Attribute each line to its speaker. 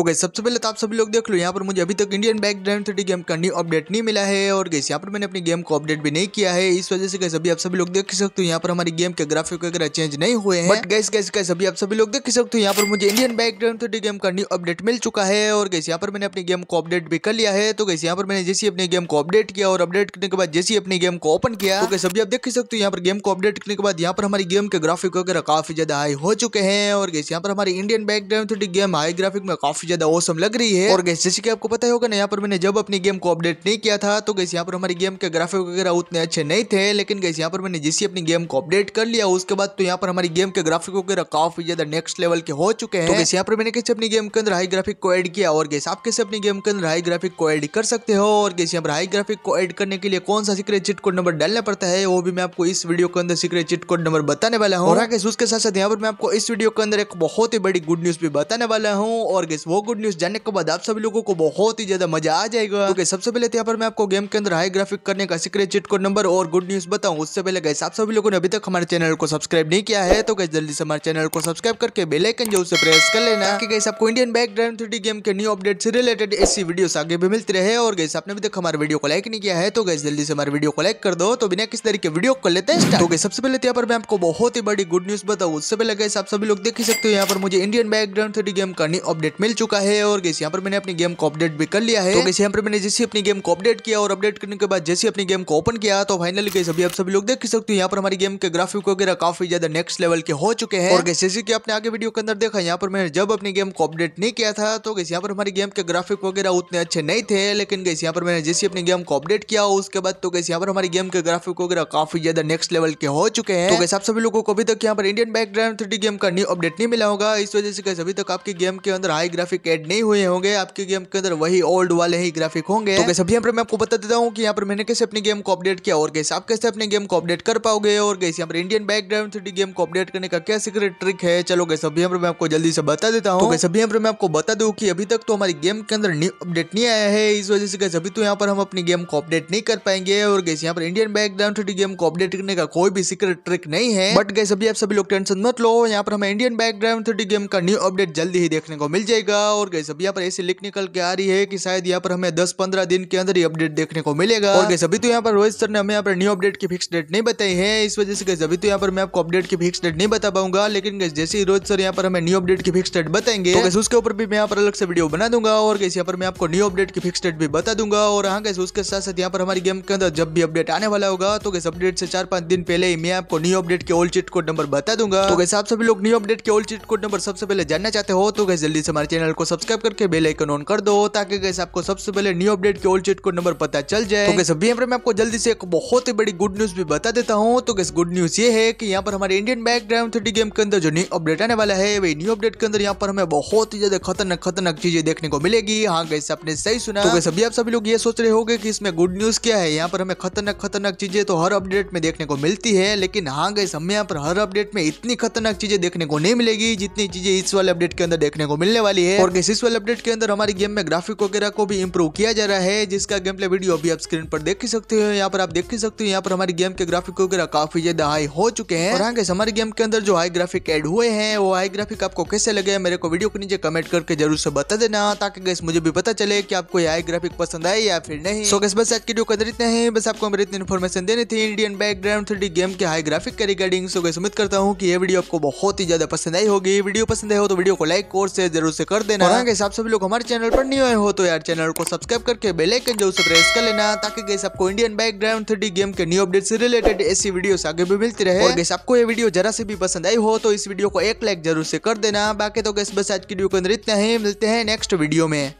Speaker 1: तो गई सबसे पहले तो आप सभी लोग देख लो यहाँ पर मुझे अभी तक Indian bike drive three D game का न्यू अपडेट नहीं मिला है और गई यहाँ पर मैंने अपनी गेम को अपडेट भी नहीं किया है इस वजह से कैसे अभी आप सभी लोग देख सकते हो यहाँ पर हमारी गेम के ग्राफिक वगैरह चेंज नहीं हुए हैं गैस गैस गैस अभी आप सभी लोग देख सकते हो यहाँ पर मुझे Indian bike drive three D game का न्यू अपडेट मिल चुका है और गैस यहाँ पर मैंने अपनी गेम को अपडेट भी कर लिया है तो गैस यहाँ पर मैंने जैसे अपनी गेम को अपडेट किया और अपडेट करने के बाद जैसे अपनी गेम को ओपन किया तो अभी आप देख सकते हो यहाँ पर गेम को अपडेट करने के बाद यहाँ पर हमारी गेम के ग्राफिक वगैरह काफी ज्यादा हाई हो चुके हैं और गैस यहाँ पर हमारी Indian bike drive three D game high graphic में काफी ज्यादा औसम लग रही है और गैस जैसे कि आपको पता होगा ना यहाँ पर मैंने जब अपनी गेम को अपडेट नहीं किया था तो गैस यहाँ पर हमारी गेम के ग्राफिक वगैरह उतने अच्छे नहीं थे लेकिन गैस यहाँ पर मैंने जैसे अपनी गेम को अपडेट कर लिया उसके बाद तो यहाँ पर हमारी गेम के ग्राफिक वगैरह काफी ज्यादा नेक्स्ट लेवल के हो चुके हैं तो यहाँ पर मैंने कैसे अपनी गेम के अंदर हाई ग्राफिक को एड किया और गैस आप कैसे अपनी गेम के अंदर हाई ग्राफिक को एड कर सकते हो और गैस यहाँ पर हाई ग्राफिक को एड करने के लिए कौन सा सीक्रेट चिट कोड नंबर डालना पड़ता है वो भी मैं आपको इस वीडियो के अंदर सीक्रेट चिट कोड नंबर बताने वाला हूँ और हाँ उसके साथ साथ यहाँ पर मैं आपको इस वीडियो के अंदर एक बहुत ही बड़ी गुड न्यूज भी बताने वाला हूँ और गैस वो बहुत गुड न्यूज जानने के बाद आप सभी लोगों को बहुत ही ज्यादा मजा आ जाएगा ओके तो सबसे पहले तो यहाँ पर मैं आपको गेम के अंदर हाई ग्राफिक करने का सीक्रेट चिट कोड नंबर और गुड न्यूज बताऊँ उससे पहले गए आप सभी लोगों ने अभी तक हमारे चैनल को सब्सक्राइब नहीं किया है तो कैसे जल्दी से हमारे चैनल को सब्सक्राइब करके बेलाइकन जो उसे प्रेस कर लेना की कैसे आपको Indian bike drive three game के न्यू अपडेट से रिलेटेड ऐसी वीडियो आगे भी मिलती रहे और गैस आपने अभी तक हमारे वीडियो को लाइक नहीं किया है तो गैस जल्दी से हमारे वीडियो को लाइक कर दो तो बिना किस तरीके वीडियो कर लेते हैं तो सबसे पहले तो यहाँ पर मैं आपको बहुत ही बड़ी गुड न्यूज बताऊँ उससे पहले गैस आप सभी लोग देख ही सकते हो यहाँ पर मुझे इंडियन बैकग्राउंड थ्री गेम का न्यू अपडेट मिल चुका है और गैस यहाँ पर मैंने अपनी गेम को अपडेट भी कर लिया है तो यहाँ पर मैंने जैसे अपनी गेम को अपडेट किया और अपडेट करने के बाद जैसे अपनी गेम को ओपन किया तो फाइनली गैस अभी आप सभी लोग देख सकते हो यहाँ पर हमारी गेम के ग्राफिक वगैरह काफी ज्यादा नेक्स्ट लेवल के हो चुके हैं और गैस जैसे कि आपने आगे वीडियो के अंदर देखा यहाँ पर मैंने जब अपनी गेम को अपडेट नहीं किया था तो गैस यहाँ पर हमारी गेम के ग्राफिक वगैरह उतने अच्छे नहीं थे लेकिन गैस यहाँ पर मैंने जैसे अपनी गेम को अपडेट किया उसके बाद तो गैस यहाँ पर हमारी गेम के ग्राफिक वगैरह काफी ज्यादा नेक्स्ट लेवल के हो चुके हैं तो आप सभी लोगों को अभी तक यहाँ पर Indian bike drive three game का न्यू अपडेट नहीं मिला होगा इस वजह से अभी तक आपकी गेम के अंदर हाई ग्राफिक ग्राफिक एड नहीं हुए होंगे आपके गेम के अंदर वही ओल्ड वाले ही ग्राफिक होंगे तो कैसे यहाँ पर मैं आपको बता देता हूँ कि यहाँ पर मैंने कैसे अपने गेम को अपडेट किया और कैसे आप कैसे अपने गेम को अपडेट कर पाओगे और कैसे यहाँ पर इंडियन बैकग्राउंड थ्री गेम को अपडेट करने का क्या सीक्रेट ट्रिक है चलो कैसे सभी यहाँ पर मैं आपको जल्दी से बता देता हूँ सभी कैसे यहाँ पर मैं आपको बता दू की अभी तक तो हमारी गेम के अंदर न्यू अपडेट नहीं आया है इस वजह से कैसे अभी तो यहाँ पर हम अपनी गेम को अपडेट नहीं कर पाएंगे और कैसे यहाँ पर इंडियन बैकग्राउंड थ्री गेम को अपडेट करने का कोई भी सीक्रेट ट्रिक नहीं है बट गए सभी आप सभी लोग टेंशन मत लो यहाँ पर हमें इंडियन बैकग्राउंड थ्री गेम का न्यू अपडेट जल्दी ही देखने को मिल जाएगा और गैस अभी यहाँ पर ऐसी लिख निकल के आ रही है कि शायद यहाँ पर हमें दस पंद्रह दिन के अंदर ही अपडेट देखने को मिलेगा और गैस अभी तो यहाँ पर रोहित सर ने हमें यहाँ पर न्यू अपडेट की फिक्स डेट नहीं बताई है इस वजह से गैस अभी तो यहाँ पर मैं आपको अपडेट की फिक्स डेट नहीं बता पाऊंगा लेकिन गैस जैसे ही रोहित सर यहाँ पर हमें न्यू अपडेट की फिक्स डेट बताएंगे गैस तो उसके ऊपर भी मैं यहाँ पर अलग से वीडियो बना दूंगा और गैस यहाँ पर मैं आपको न्यू अपडेट की फिक्स डेट भी बता दूंगा और हाँ गैस उसके साथ साथ यहाँ पर हमारी गेम के अंदर जब भी अपडेट आने वाला होगा तो गैस अपडेट से चार पांच दिन पहले ही मैं आपको न्यू अपडेट के ओल्ड चिट कोड नंबर बता दूंगा तो गैस आप सभी लोग न्यू अपडेट के ओल्ड चिट कोड नंबर सबसे पहले जानना चाहते हो तो गैस जल्दी से हमारे चैनल चैनल को सब्सक्राइब करके बेल आइकन ऑन कर दो ताकि गैस आपको सबसे पहले न्यू अपडेट के ओल्ड चीट को नंबर पता चल जाए तो गैस अभी मैं आपको जल्दी से एक बहुत ही बड़ी गुड न्यूज भी बता देता हूँ तो गैस गुड न्यूज ये है की यहाँ पर हमारे Indian bike drive three D game के अंदर जो न्यू अपडेट आने वाला है वही न्यू अपडेट के अंदर यहाँ पर हमें बहुत ही ज्यादा खतरनाक खतरनाक चीजें देखने को मिलेगी हाँ गैस आपने सही सुना तो गैस अभी आप सभी लोग ये सोच रहे हो कि इसमें गुड न्यूज क्या है यहाँ पर हमें खतरनाक खतरनाक चीजें तो हर अपडेट में देखने को मिलती है लेकिन हाँ गैस हमें यहाँ पर हर अपडेट में इतनी खतरनाक चीजें देखने को नहीं मिलेगी जितनी चीजें इस वाले अपडेट के अंदर देखने को मिलने वाली है और इस वाले अपडेट के अंदर हमारी गेम में ग्राफिक वगैरह को भी इम्प्रूव किया जा रहा है जिसका गेम प्ले वीडियो अभी आप स्क्रीन पर देख ही सकते हो यहाँ पर आप देख सकते हो यहाँ पर हमारी गेम के ग्राफिक वगैरह काफी ज्यादा हाई हो चुके हैं और हाँ गेम के अंदर जो हाई ग्राफिक एड हुए हैं वो हाई ग्राफिक आपको कैसे लगे मेरे को वीडियो के नीचे कमेंट करके जरूर से बता देना ताकि गैस मुझे भी पता चले कि आपको हाई ग्राफिक पसंद आए या फिर नहीं सो गैस बस आज की वीडियो के अंदर बस आपको मेरी इतनी इन्फॉर्मेशन देनी थी इंडियन बैकग्राउंड थ्री गेम के हाई ग्राफिक के रिगार्डिंग सो गैस उम्मीद करता हूँ की ये वीडियो आपको बहुत ही ज्यादा पसंद आई होगी वीडियो पसंद है तो वीडियो को लाइक और शेयर जरूर से कर देना और आप सभी लोग हमारे चैनल पर नहीं आए हो तो यार चैनल को सब्सक्राइब करके आइकन जो से प्रेस कर लेना ताकि गैस आपको इंडियन बैकग्राउंड थ्री गेम के न्यू अपडेट से रिलेटेड ऐसी वीडियो आगे भी मिलती रहे और गैस आपको ये वीडियो जरा से भी पसंद आई हो तो इस वीडियो को एक लाइक जरूर से कर देना बाकी तो गैस बस आज की वीडियो के अंदर इतना ही मिलते हैं नेक्स्ट वीडियो में